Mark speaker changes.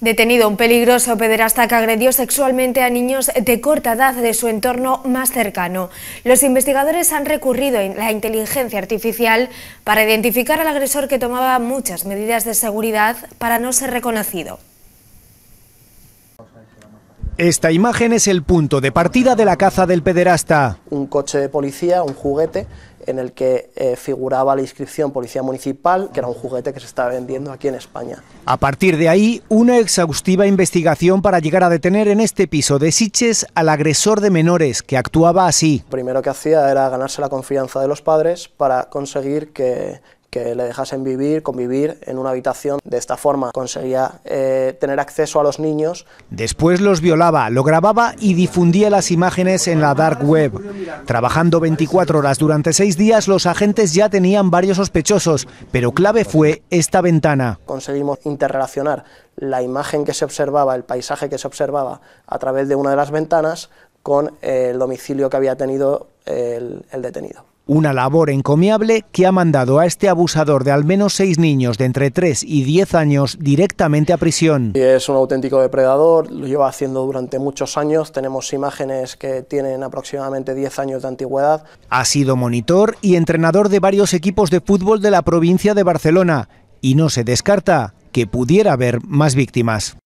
Speaker 1: Detenido un peligroso pederasta que agredió sexualmente a niños de corta edad de su entorno más cercano. Los investigadores han recurrido a la inteligencia artificial para identificar al agresor que tomaba muchas medidas de seguridad para no ser reconocido. Esta imagen es el punto de partida de la caza del pederasta.
Speaker 2: Un coche de policía, un juguete, en el que eh, figuraba la inscripción Policía Municipal, que era un juguete que se estaba vendiendo aquí en España.
Speaker 1: A partir de ahí, una exhaustiva investigación para llegar a detener en este piso de Siches al agresor de menores, que actuaba así. Lo
Speaker 2: primero que hacía era ganarse la confianza de los padres para conseguir que que le dejasen vivir, convivir en una habitación. De esta forma conseguía
Speaker 1: eh, tener acceso a los niños. Después los violaba, lo grababa y difundía las imágenes en la dark web. Trabajando 24 horas durante seis días, los agentes ya tenían varios sospechosos, pero clave fue esta ventana.
Speaker 2: Conseguimos interrelacionar la imagen que se observaba, el paisaje que se observaba a través de una de las ventanas con el domicilio que había tenido el detenido.
Speaker 1: Una labor encomiable que ha mandado a este abusador de al menos seis niños de entre 3 y 10 años directamente a prisión.
Speaker 2: Es un auténtico depredador, lo lleva haciendo durante muchos años, tenemos imágenes
Speaker 1: que tienen
Speaker 2: aproximadamente 10 años de antigüedad.
Speaker 1: Ha sido monitor y entrenador de varios equipos de fútbol de la provincia de Barcelona y no se descarta que pudiera haber más víctimas.